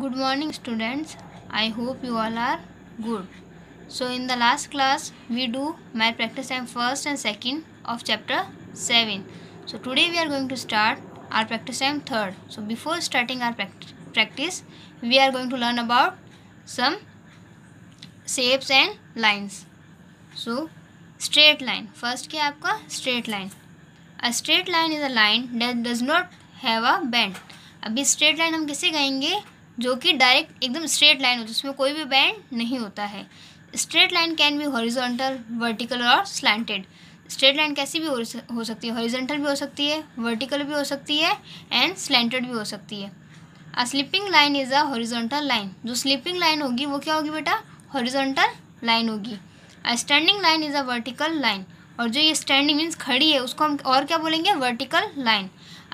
good morning students i hope you all are good so in the last class we do my practice time first and second of chapter 7 so today we are going to start our practice time third so before starting our practice we are going to learn about some shapes and lines so straight line first क्या आपका straight line a straight line is a line that does not have a bend अभी straight line हम किसे कहेंगे जो कि direct एकदम straight line होती है उसमें कोई भी बैंड नहीं होता है स्ट्रेट लाइन कैन भी हॉरिजोंटल वर्टिकल और स्लैंटेड स्ट्रेट लाइन कैसी भी हो सकती है हॉरिजेंटल भी हो सकती है वर्टिकल भी हो सकती है एंड स्लैंटेड भी हो सकती है a sleeping line is a horizontal line जो स्लिपिंग लाइन होगी वो क्या होगी बेटा हॉरिजोंटल लाइन होगी a standing line is a vertical line और जो ये स्टैंडिंग मीन्स खड़ी है उसको हम और क्या बोलेंगे vertical line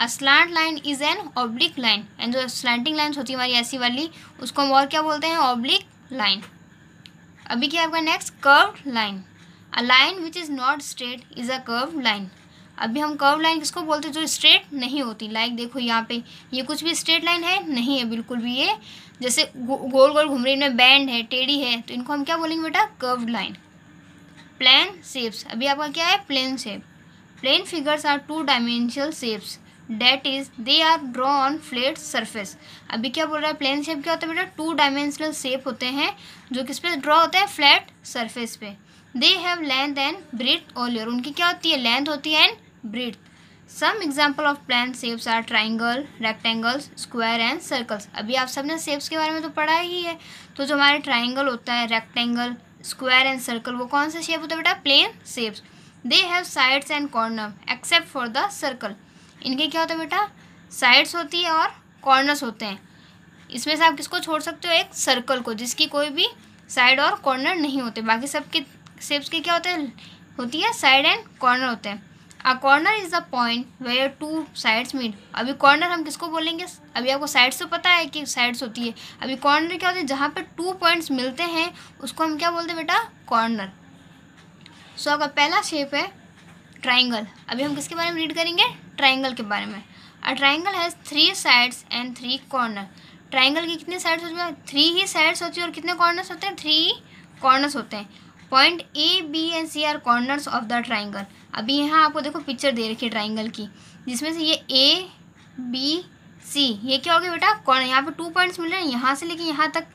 slant line is an oblique line and जो स्लैंटिंग लाइन होती है हमारी ऐसी वाली उसको हम और क्या बोलते हैं ऑब्लिक लाइन अभी क्या आपका next curve line a line which is not straight is a curve line अभी हम कर्व लाइन किसको बोलते हैं जो स्ट्रेट नहीं होती लाइक like देखो यहाँ पे ये कुछ भी स्ट्रेट लाइन है नहीं है बिल्कुल भी ये जैसे गोल गोल घूम रही इनमें बैंड है टेढ़ी है तो इनको हम क्या बोलेंगे बेटा कर्व लाइन प्लेन शेप्स अभी आपका क्या है plane shape plane figures are two dimensional shapes that is they are draw on flat surface अभी क्या बोल रहा है प्लेन शेप क्या होता है बेटा टू डायमेंशनल शेप होते हैं जो किस पे ड्रॉ होते हैं फ्लैट सरफेस पे they have length and breadth all your उनकी क्या होती है लेंथ होती है and breadth some example of plane shapes are triangle rectangles square and circles अभी आप सब ने सेप्स के बारे में तो पढ़ा ही है तो जो हमारे ट्राइंगल होता है रेक्टेंगल स्क्वायर एंड सर्कल वो कौन सा शेप होता है बेटा plane shapes they have sides and corner except for the circle इनके क्या होता है बेटा साइड्स होती है और कॉर्नर्स होते हैं इसमें से आप किसको छोड़ सकते हो एक सर्कल को जिसकी कोई भी साइड और कॉर्नर नहीं होते बाकी सबके शेप्स के क्या होते हैं होती है साइड एंड कॉर्नर होते हैं a corner is the point where two sides meet अभी कॉर्नर हम किसको बोलेंगे अभी आपको साइड्स तो पता है कि साइड्स होती है अभी कॉर्नर क्या होते हैं जहाँ पर टू पॉइंट्स मिलते हैं उसको हम क्या बोलते हैं बेटा कॉर्नर सो आपका पहला शेप है ट्राइंगल अभी हम किसके बारे में रीड करेंगे ट्राइंगल के बारे में a triangle has three sides and three corner triangle की कितने साइड्स होती है थ्री ही साइड्स होती है और कितने कॉर्नर्स होते हैं थ्री ही कॉर्नर्स होते हैं point A B and C are corners of the triangle अभी यहाँ आपको देखो पिक्चर दे रखी है ट्राइंगल की जिसमें से ये ए बी सी ये क्या हो गया बेटा कॉर्नर यहाँ पे टू पॉइंट्स मिल रहे हैं यहाँ से लेकिन यहाँ तक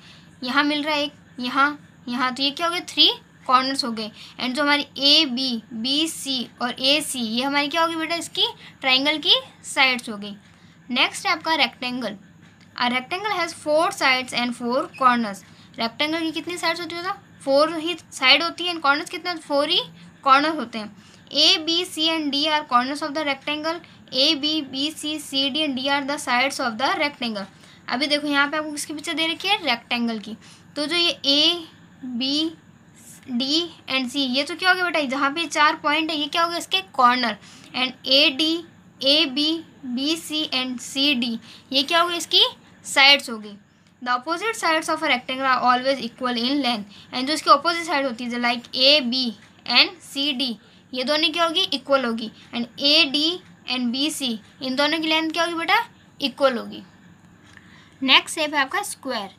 यहाँ मिल रहा है एक यहाँ यहाँ तो ये क्या हो गया थ्री कॉर्नर्स हो गए एंड जो हमारी ए बी बी सी और ए सी ये हमारी क्या होगी बेटा इसकी ट्राइंगल की साइड्स हो गई नेक्स्ट है आपका rectangle a rectangle has four sides and four corners rectangle की कितनी साइड्स होती है फोर ही साइड होती है एंड कॉर्नर्स कितने फोर ही कॉर्नर होते हैं A B C and D are corners of the rectangle A B B C C D and D are the sides of the rectangle अभी देखो यहाँ पे आपको किसके पीछे दे रखी है रेक्टेंगल की तो जो ये A B D and C ये तो क्या हो गया बेटा जहाँ पे चार पॉइंट है ये क्या हो गया इसके corner and A D A B B C and C D ये क्या होगी इसकी साइड्स होगी the opposite sides of a rectangle are always equal in length and जो इसकी अपोजिट साइड होती है like A B and C D ये दोनों क्या होगी इक्वल होगी and A D and B C इन दोनों की लेंथ क्या होगी बेटा इक्वल होगी नेक्स्ट सेप है आपका square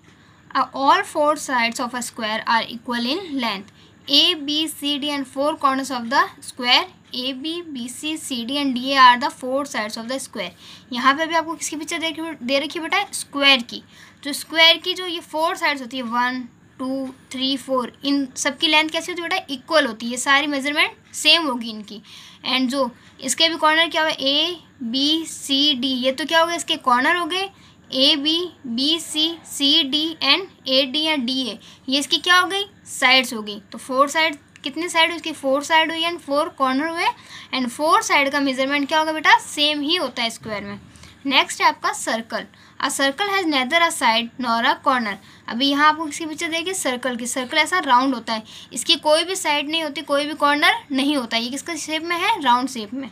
all all four sides of a square are equal in length. A, B, C, D and four corners of the square A B B C C D and D A are the four sides of the square यहाँ पे भी आपको किसकी picture दे दे रखी बेटा है square की जो तो स्क्वायर की जो ये फोर साइड्स होती है वन टू थ्री फोर इन सबकी लेंथ कैसी होती है बेटा इक्वल होती है ये सारी मेजरमेंट सेम होगी इनकी एंड जो इसके भी कॉर्नर क्या हुआ ए बी सी डी ये तो क्या हो गया इसके कॉर्नर हो गए A B B C C D and A D या डी ए ये इसकी क्या हो गई साइड्स हो गई तो फोर साइड कितनी साइड उसकी फोर साइड हुई एंड फोर कॉर्नर हुए एंड फोर साइड का मेजरमेंट क्या होगा बेटा सेम ही होता है स्क्वायर में नेक्स्ट है आपका circle a circle has neither a side nor a corner अभी यहाँ आपको किसी पीछे देखिए सर्कल की सर्कल ऐसा राउंड होता है इसकी कोई भी साइड नहीं होती कोई भी कॉर्नर नहीं होता ये किसके शेप में है राउंड शेप में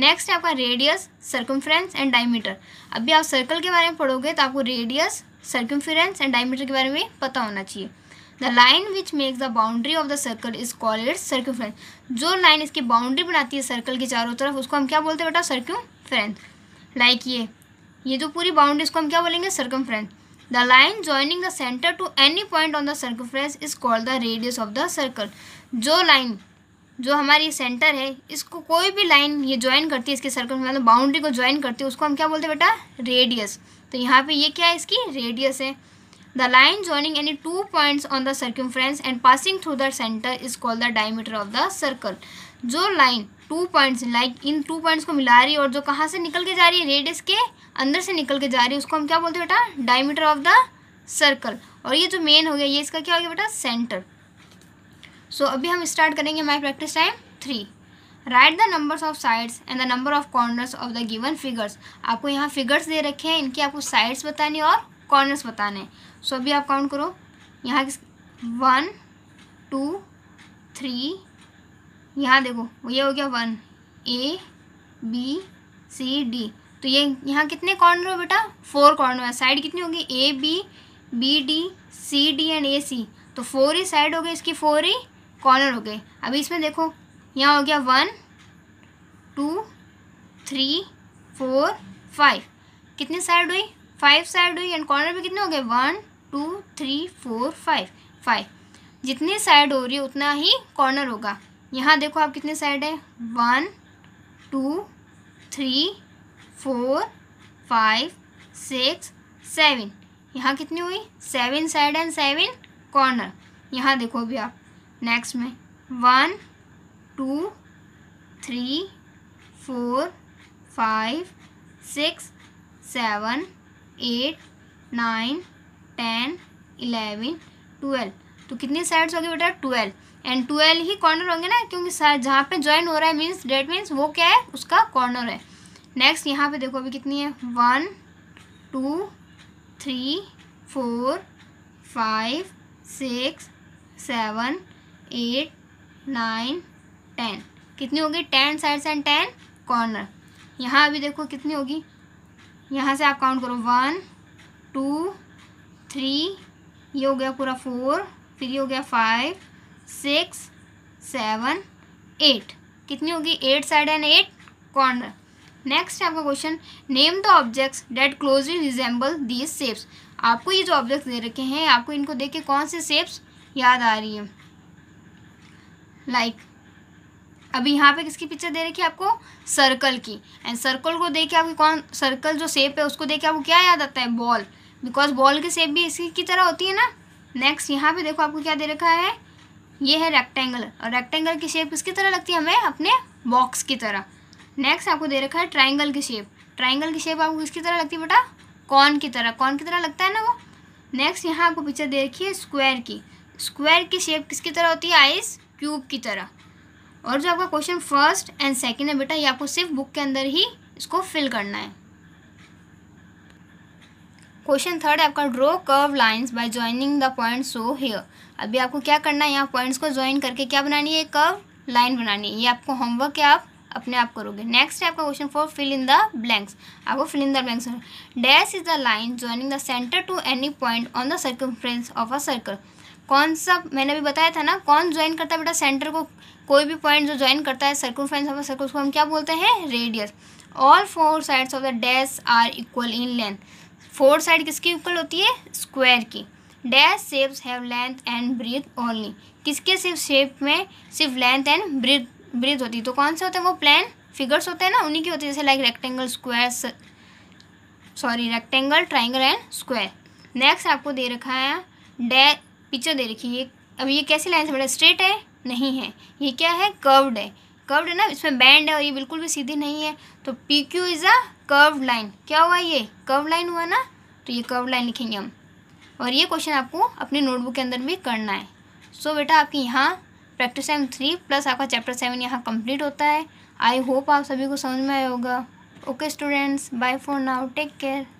नेक्स्ट है आपका रेडियस सर्कमफ्रेंस एंड डायमीटर अभी आप सर्कल के बारे में पढ़ोगे तो आपको रेडियस सर्कमफ्रेंस एंड डायमीटर के बारे में पता होना चाहिए the line which makes the boundary of the circle is called its circumference जो लाइन इसकी बाउंड्री बनाती है सर्कल के चारों तरफ उसको हम क्या बोलते हैं बेटा सर्क्यूफ्रेंस लाइक ये ये जो पूरी बाउंड्री इसको हम क्या बोलेंगे circumference the line joining the centre to any point on the circumference is called the radius of the circle जो लाइन जो हमारी सेंटर है इसको कोई भी लाइन ये ज्वाइन करती है इसके सर्कल मतलब बाउंड्री को ज्वाइन करती है उसको हम क्या बोलते हैं बेटा रेडियस तो यहाँ पे ये क्या है इसकी रेडियस है the line joining any two points on the friends and passing through the centre is called the diameter of the circle जो लाइन टू पॉइंट्स लाइक इन टू पॉइंट्स को मिला रही है और जो कहाँ से निकल के जा रही है रेडियस के अंदर से निकल के जा रही है उसको हम क्या बोलते हैं बेटा डायमीटर ऑफ द सर्कल और ये जो मेन हो गया ये इसका क्या हो गया बेटा सेंटर सो so, अभी हम स्टार्ट करेंगे my practice time three write the numbers of sides and the number of corners of the given figures आपको यहाँ फिगर्स दे रखे हैं इनकी आपको साइड्स बतानी और कॉर्नर्स बताने हैं सो so, अभी आप काउंट करो यहाँ वन टू थ्री यहाँ देखो ये हो गया one A B C D तो ये यहाँ कितने कॉर्नर हो बेटा फोर कॉर्नर है साइड कितनी होगी A B B D C D and A C तो फोर ही साइड हो गए इसकी फोर ही कॉर्नर हो गए अभी इसमें देखो यहाँ हो गया one two three four five कितनी साइड हुई फाइव साइड हुई एंड कॉर्नर भी कितने हो गए one two three four five five जितनी साइड हो रही है उतना ही कॉर्नर होगा यहाँ देखो आप कितने साइड है one two three four five six seven यहाँ कितनी हुई seven side and seven corner यहाँ देखो अभी आप नेक्स्ट में one two three four five six seven eight nine ten eleven twelve तो कितनी साइड्स होगी बेटा ट्वेल्व एंड ट्वेल्व ही कॉर्नर होंगे ना क्योंकि जहाँ पे ज्वाइन हो रहा है मीन्स डेट मीन्स वो क्या है उसका कॉर्नर है नेक्स्ट यहाँ पे देखो अभी कितनी है one two three four five six seven eight nine ten कितनी होगी ten sides and ten corner यहाँ अभी देखो कितनी होगी यहाँ से आप काउंट करो वन टू थ्री ये हो गया पूरा फोर फिर ये हो गया फाइव सिक्स सेवन एट कितनी होगी eight side and eight corner next आपका question name the objects that closely resemble these shapes आपको ये जो ऑब्जेक्ट्स दे रखे हैं आपको इनको देख के कौन से सेप्स याद आ रही है लाइक like. अब यहाँ पे किसकी पिक्चर दे रखी है आपको सर्कल की एंड सर्कल को देख के आपको कौन सर्कल जो शेप है उसको देख के आपको क्या याद आता है बॉल बिकॉज बॉल की शेप भी इसी की तरह होती है ना नेक्स्ट यहाँ पे देखो आपको क्या दे रखा है ये है रेक्टेंगल और रेक्टेंगल की शेप किसकी तरह लगती है हमें अपने बॉक्स की तरह नेक्स्ट आपको दे रखा है ट्राइंगल की शेप ट्राइंगल की शेप आपको किसकी तरह लगती है बेटा कॉन की तरह कॉन की तरह लगता है ना वो नेक्स्ट यहाँ आपको पिक्चर दे रखी है स्क्वायर की स्क्वायर की शेप किसकी तरह होती है आइस क्यूब की तरह और जो आपका क्वेश्चन फर्स्ट एंड सेकेंड है बेटा ये आपको सिर्फ बुक के अंदर ही इसको फिल करना है क्वेश्चन थर्ड आपका draw curve lines by joining the point so here अभी आपको क्या करना है यहाँ पॉइंट्स को ज्वाइन करके क्या बनानी है कर्व लाइन बनानी है ये आपको होमवर्क है आप अपने आप करोगे नेक्स्ट है आपका question four fill in the blanks आपको fill in the blanks dash is the line joining the centre to any point on the circumference of a circle कौन सा मैंने अभी बताया था ना कौन ज्वाइन करता है बेटा सेंटर को कोई भी पॉइंट जो ज्वाइन करता है फ्रेंड्स ऑफ सर्कुल हम क्या बोलते हैं radius all four sides of the dash are equal in length four side किसकी इक्वल होती है स्क्वायर की dash shapes have length and breadth only किसके सिर्फ शेप में सिर्फ लेंथ एंड ब्रीथ ब्रीथ होती है तो कौन से होते हैं वो प्लान फिगर्स होते हैं ना उन्हीं की होती है जैसे like rectangle square sorry rectangle triangle and square next आपको दे रखा है डैश पिक्चर दे रखी है अब ये कैसी लाइन से बेटा स्ट्रेट है नहीं है ये क्या है कर्व्ड है कर्व्ड है ना इसमें बैंड है और ये बिल्कुल भी सीधी नहीं है तो P Q is a curved line क्या हुआ ये कर्व लाइन हुआ ना तो ये कर्व लाइन लिखेंगे हम और ये क्वेश्चन आपको अपनी नोटबुक के अंदर भी करना है सो so, बेटा आपकी यहाँ प्रैक्टिस टाइम थ्री प्लस आपका चैप्टर सेवन यहाँ कंप्लीट होता है आई होप आप सभी को समझ में आया होगा okay students bye for now take care